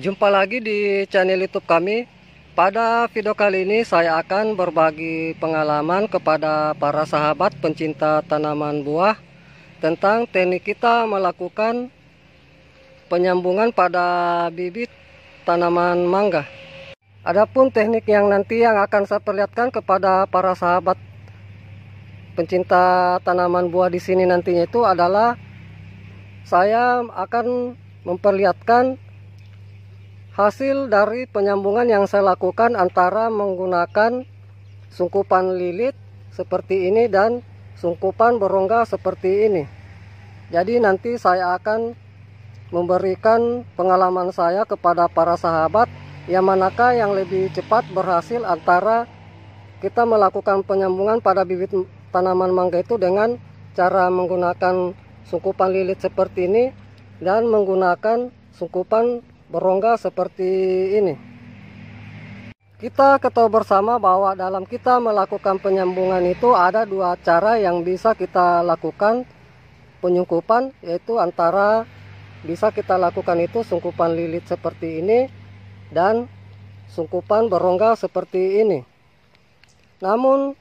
Jumpa lagi di channel YouTube kami. Pada video kali ini saya akan berbagi pengalaman kepada para sahabat pencinta tanaman buah tentang teknik kita melakukan penyambungan pada bibit tanaman mangga. Adapun teknik yang nanti yang akan saya perlihatkan kepada para sahabat pencinta tanaman buah di sini nantinya itu adalah saya akan memperlihatkan Hasil dari penyambungan yang saya lakukan antara menggunakan sungkupan lilit seperti ini dan sungkupan berongga seperti ini. Jadi nanti saya akan memberikan pengalaman saya kepada para sahabat yang manakah yang lebih cepat berhasil antara kita melakukan penyambungan pada bibit tanaman mangga itu dengan cara menggunakan sungkupan lilit seperti ini dan menggunakan sungkupan berongga seperti ini. Kita ketahui bersama bahwa dalam kita melakukan penyambungan itu ada dua cara yang bisa kita lakukan penyungkupan yaitu antara bisa kita lakukan itu sungkupan lilit seperti ini dan sungkupan berongga seperti ini. Namun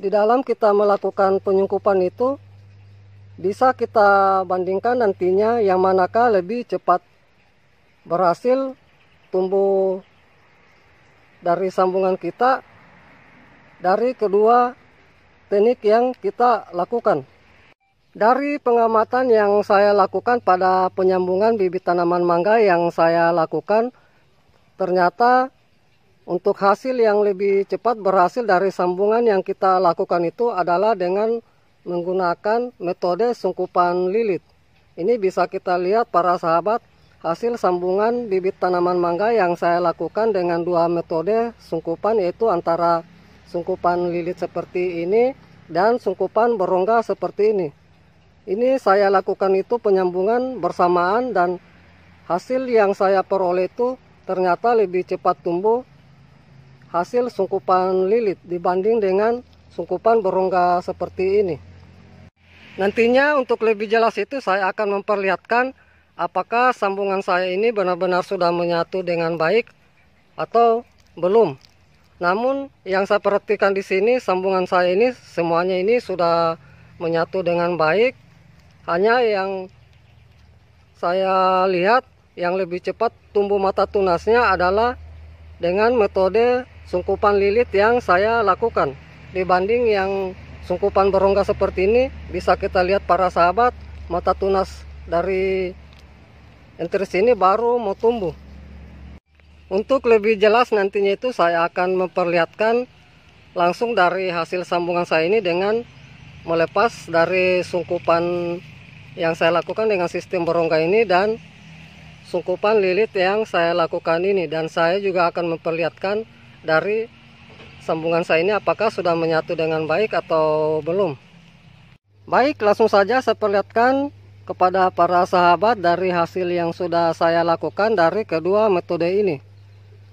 di dalam kita melakukan penyungkupan itu bisa kita bandingkan nantinya yang manakah lebih cepat berhasil tumbuh dari sambungan kita dari kedua teknik yang kita lakukan. Dari pengamatan yang saya lakukan pada penyambungan bibit tanaman mangga yang saya lakukan, ternyata untuk hasil yang lebih cepat berhasil dari sambungan yang kita lakukan itu adalah dengan menggunakan metode sungkupan lilit. Ini bisa kita lihat para sahabat hasil sambungan bibit tanaman mangga yang saya lakukan dengan dua metode sungkupan yaitu antara sungkupan lilit seperti ini dan sungkupan berongga seperti ini. Ini saya lakukan itu penyambungan bersamaan dan hasil yang saya peroleh itu ternyata lebih cepat tumbuh hasil sungkupan lilit dibanding dengan sungkupan berongga seperti ini. Nantinya untuk lebih jelas itu saya akan memperlihatkan apakah sambungan saya ini benar-benar sudah menyatu dengan baik atau belum. Namun yang saya perhatikan di sini sambungan saya ini semuanya ini sudah menyatu dengan baik. Hanya yang saya lihat yang lebih cepat tumbuh mata tunasnya adalah dengan metode sungkupan lilit yang saya lakukan. Dibanding yang sungkupan berongga seperti ini bisa kita lihat para sahabat mata tunas dari yang ini baru mau tumbuh untuk lebih jelas nantinya itu saya akan memperlihatkan langsung dari hasil sambungan saya ini dengan melepas dari sungkupan yang saya lakukan dengan sistem berongga ini dan sungkupan lilit yang saya lakukan ini dan saya juga akan memperlihatkan dari sambungan saya ini apakah sudah menyatu dengan baik atau belum baik langsung saja saya perlihatkan kepada para sahabat dari hasil yang sudah saya lakukan dari kedua metode ini.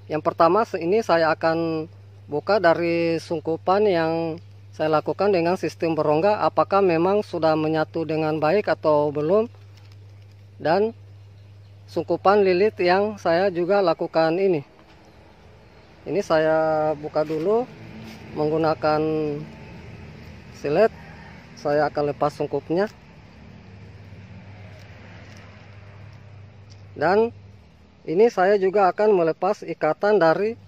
Yang pertama ini saya akan buka dari sungkupan yang saya lakukan dengan sistem berongga apakah memang sudah menyatu dengan baik atau belum dan sungkupan lilit yang saya juga lakukan ini ini saya buka dulu menggunakan silet saya akan lepas sungkupnya dan ini saya juga akan melepas ikatan dari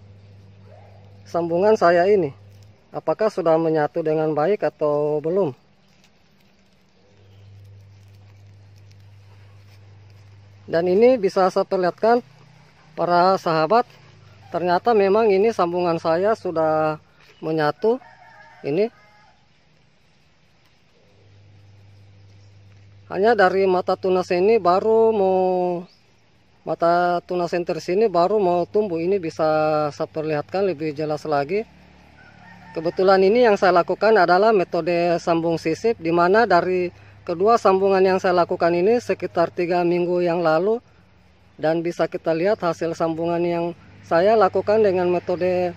sambungan saya ini apakah sudah menyatu dengan baik atau belum dan ini bisa saya perlihatkan para sahabat ternyata memang ini sambungan saya sudah menyatu ini hanya dari mata tunas ini baru mau mata tuna center sini baru mau tumbuh ini bisa saya perlihatkan lebih jelas lagi kebetulan ini yang saya lakukan adalah metode sambung sisip di mana dari kedua sambungan yang saya lakukan ini sekitar tiga minggu yang lalu dan bisa kita lihat hasil sambungan yang saya lakukan dengan metode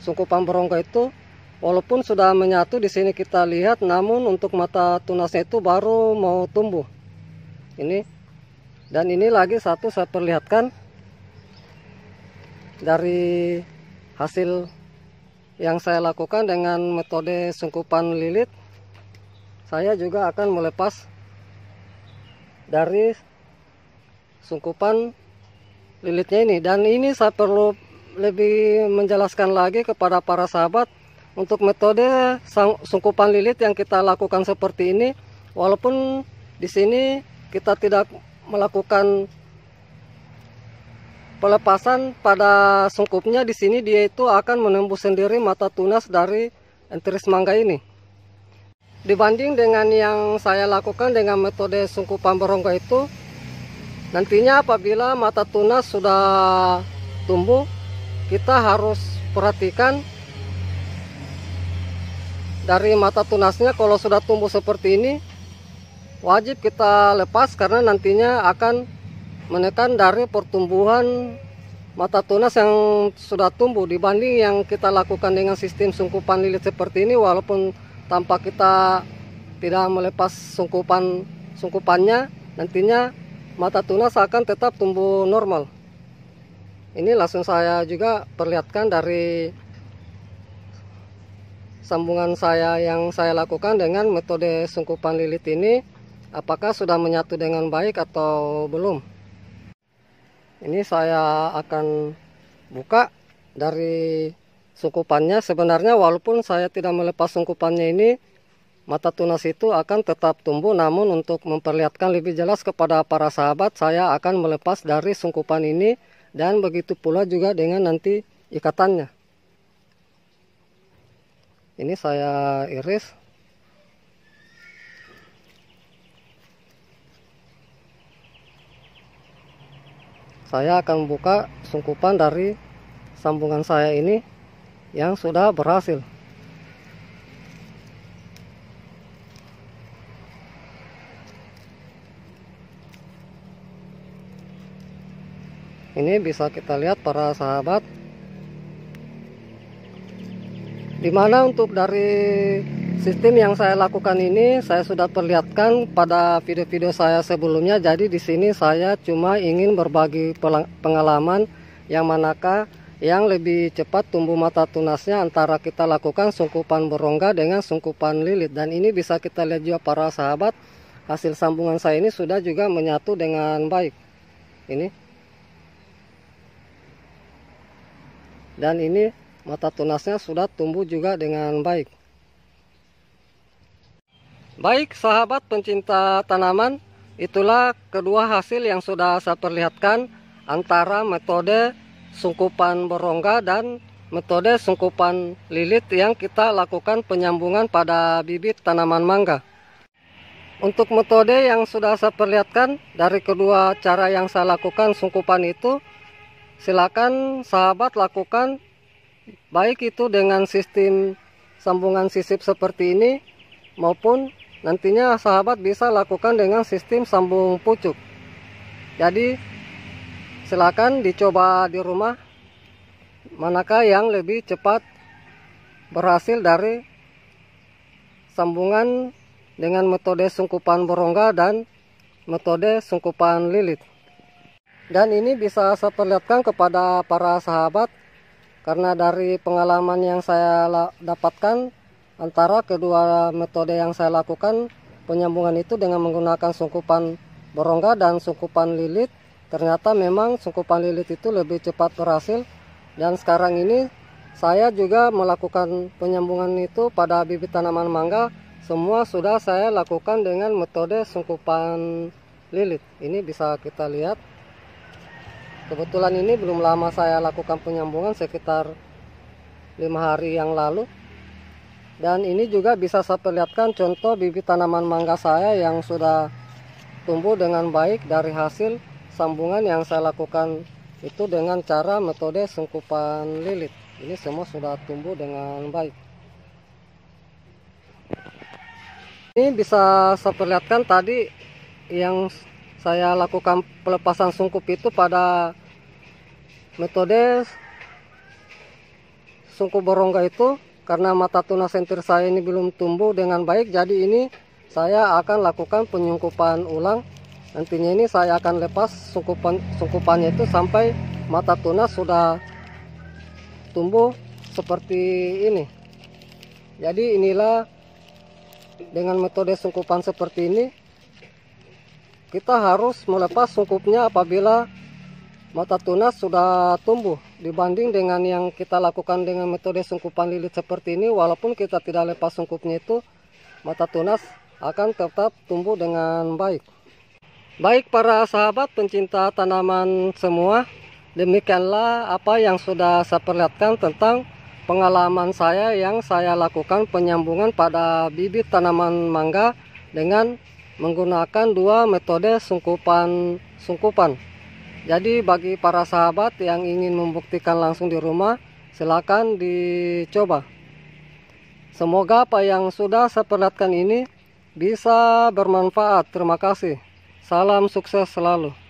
sungkupan berongga itu walaupun sudah menyatu di sini kita lihat namun untuk mata tunasnya itu baru mau tumbuh ini dan ini lagi satu saya perlihatkan dari hasil yang saya lakukan dengan metode sungkupan lilit saya juga akan melepas dari sungkupan lilitnya ini dan ini saya perlu lebih menjelaskan lagi kepada para sahabat untuk metode sungkupan lilit yang kita lakukan seperti ini walaupun di sini kita tidak melakukan pelepasan pada sungkupnya di sini dia itu akan menembus sendiri mata tunas dari enteris mangga ini. Dibanding dengan yang saya lakukan dengan metode sungkup berongga itu, nantinya apabila mata tunas sudah tumbuh, kita harus perhatikan dari mata tunasnya kalau sudah tumbuh seperti ini, wajib kita lepas karena nantinya akan menekan dari pertumbuhan mata tunas yang sudah tumbuh dibanding yang kita lakukan dengan sistem sungkupan lilit seperti ini walaupun tanpa kita tidak melepas sungkupan sungkupannya nantinya mata tunas akan tetap tumbuh normal ini langsung saya juga perlihatkan dari sambungan saya yang saya lakukan dengan metode sungkupan lilit ini apakah sudah menyatu dengan baik atau belum ini saya akan buka dari sungkupannya sebenarnya walaupun saya tidak melepas sungkupannya ini mata tunas itu akan tetap tumbuh namun untuk memperlihatkan lebih jelas kepada para sahabat saya akan melepas dari sungkupan ini dan begitu pula juga dengan nanti ikatannya ini saya iris saya akan membuka sungkupan dari sambungan saya ini yang sudah berhasil ini bisa kita lihat para sahabat dimana untuk dari Sistem yang saya lakukan ini saya sudah perlihatkan pada video-video saya sebelumnya. Jadi di sini saya cuma ingin berbagi pengalaman yang manakah yang lebih cepat tumbuh mata tunasnya antara kita lakukan sungkupan berongga dengan sungkupan lilit dan ini bisa kita lihat juga para sahabat hasil sambungan saya ini sudah juga menyatu dengan baik ini dan ini mata tunasnya sudah tumbuh juga dengan baik Baik sahabat pencinta tanaman, itulah kedua hasil yang sudah saya perlihatkan antara metode sungkupan berongga dan metode sungkupan lilit yang kita lakukan penyambungan pada bibit tanaman mangga. Untuk metode yang sudah saya perlihatkan dari kedua cara yang saya lakukan sungkupan itu, silakan sahabat lakukan baik itu dengan sistem sambungan sisip seperti ini maupun nantinya sahabat bisa lakukan dengan sistem sambung pucuk jadi silakan dicoba di rumah manakah yang lebih cepat berhasil dari sambungan dengan metode sungkupan berongga dan metode sungkupan lilit dan ini bisa saya perlihatkan kepada para sahabat karena dari pengalaman yang saya dapatkan Antara kedua metode yang saya lakukan, penyambungan itu dengan menggunakan sungkupan berongga dan sungkupan lilit, ternyata memang sungkupan lilit itu lebih cepat berhasil. Dan sekarang ini saya juga melakukan penyambungan itu pada bibit tanaman mangga, semua sudah saya lakukan dengan metode sungkupan lilit. Ini bisa kita lihat. Kebetulan ini belum lama saya lakukan penyambungan sekitar lima hari yang lalu dan ini juga bisa saya perlihatkan contoh bibit tanaman mangga saya yang sudah tumbuh dengan baik dari hasil sambungan yang saya lakukan itu dengan cara metode sengkupan lilit ini semua sudah tumbuh dengan baik ini bisa saya perlihatkan tadi yang saya lakukan pelepasan sungkup itu pada metode sungkup berongga itu karena mata tuna sentir saya ini belum tumbuh dengan baik, jadi ini saya akan lakukan penyungkupan ulang. Nantinya ini saya akan lepas sungkupan sungkupannya itu sampai mata tuna sudah tumbuh seperti ini. Jadi inilah dengan metode sungkupan seperti ini kita harus melepas sungkupnya apabila mata tunas sudah tumbuh dibanding dengan yang kita lakukan dengan metode sungkupan lilit seperti ini walaupun kita tidak lepas sungkupnya itu mata tunas akan tetap tumbuh dengan baik baik para sahabat pencinta tanaman semua demikianlah apa yang sudah saya perlihatkan tentang pengalaman saya yang saya lakukan penyambungan pada bibit tanaman mangga dengan menggunakan dua metode sungkupan sungkupan jadi bagi para sahabat yang ingin membuktikan langsung di rumah, silakan dicoba. Semoga apa yang sudah saya perlihatkan ini bisa bermanfaat. Terima kasih. Salam sukses selalu.